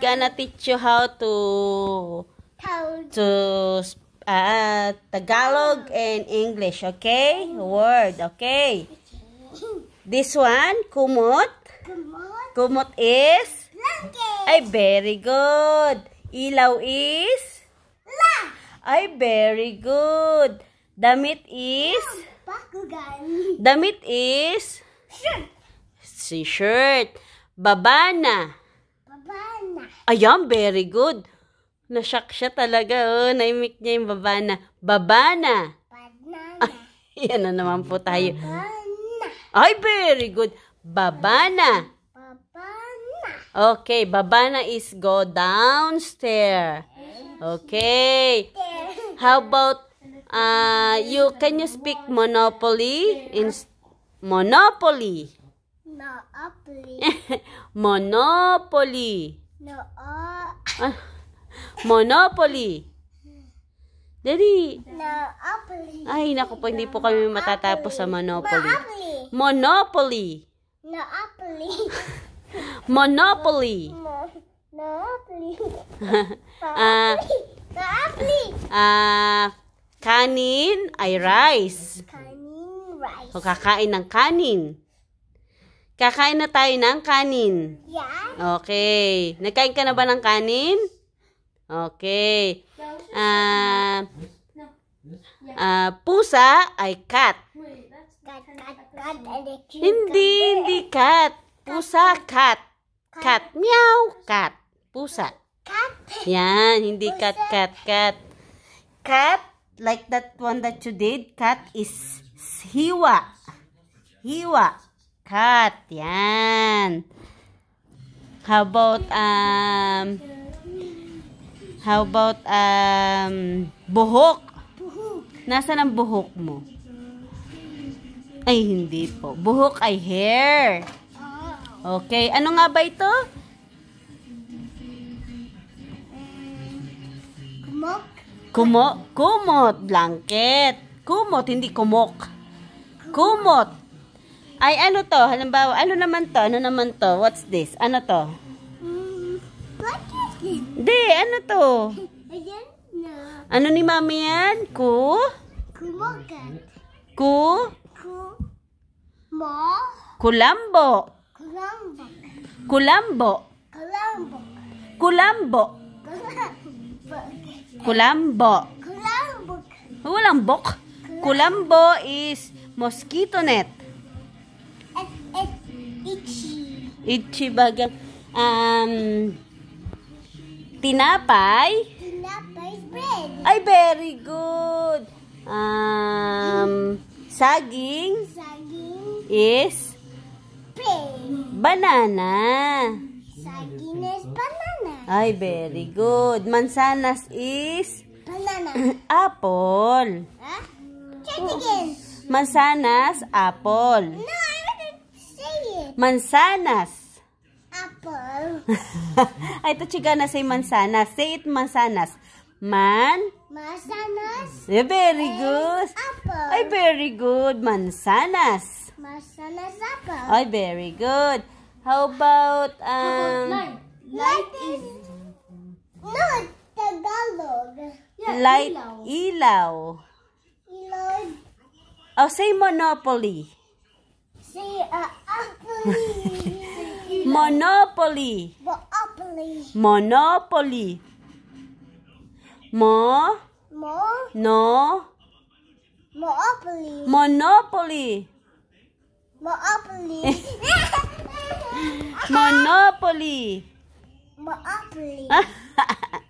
gonna teach you how to to uh, Tagalog and English, okay? Word, okay? This one, kumot. Kumot is? Blanket. Ay, very good. Ilaw is? Lamp. Ay, very good. Damit is? Bakugan. Damit is? Shirt. Si shirt. Babana. Ayan, very good. Nashock siya talaga. Oh, naimik niya yung babana. Babana. Banana. Ay, na naman po tayo. Babana. Ay, very good. Babana. Babana. Okay, babana is go downstairs. Okay. How about uh, you, can you speak Monopoly? In Monopoly. Monopoly. Monopoly. No. Ah, Monopoly. Dali. Monopoly. Ay, naku po, hindi po kami matatapos sa Monopoly. Monopoly. Monopoly. Monopoly. Monopoly. Ah. Monopoly. Ah. Kanin ay rice. Kanin rice. O kakain ng kanin. Kakain na tayo ng kanin. Yeah. Okay. Nagkain ka na ba ng kanin? Okay. Ah... Uh, Uh, pusa ay cat. Hindi, hindi cat. Pusa, cat. Cat, meow, cat. Pusa. Cat. Yan, hindi cat, cat, cat. Cat, like that one that you did, cat is hiwa. Hiwa cut. Yan. How about, um, how about, um, buhok? Nasaan ang buhok mo? Ay, hindi po. Buhok ay hair. Okay. Ano nga ba ito? Kumok. Kumo, kumot. Blanket. Kumot, hindi kumok. Kumot. Ay, ano to? Halimbawa, ano naman to? Ano naman to? What's this? Ano to? Mm, what is this? Di, ano to? I don't know. Ano ni mami yan? Ku? Kumogat. Ku? Ku? Mo? Kulambo. Kulambo. Kulambo. Kulambo. Kulambo. Kulambo. Kulambo. Walang Kulambo is mosquito net. Ichibagang, um, tinapay. Tinapay bread. Ay, very good. Um, saging. Saging. Is. Bread. Banana. Saging is banana. Ay, very good. Mansanas is. Banana. Apple. Huh? Try again. Mansanas, apple. No. Mansanas. Apple. Ay, ito chigana say mansanas. Say it mansanas. Man? Mansanas. Eh, very good. Apple. Ay, very good. Mansanas. Mansanas apple. Ay, very good. How about, um... Light. Light is... No, Tagalog. Yeah, light ilaw. Ilaw. ilaw. Oh, say monopoly. Monopoly. Monopoly. Monopoly. Mo. Mo. No. Monopoly. Monopoly. Monopoly. Monopoly. Monopoly.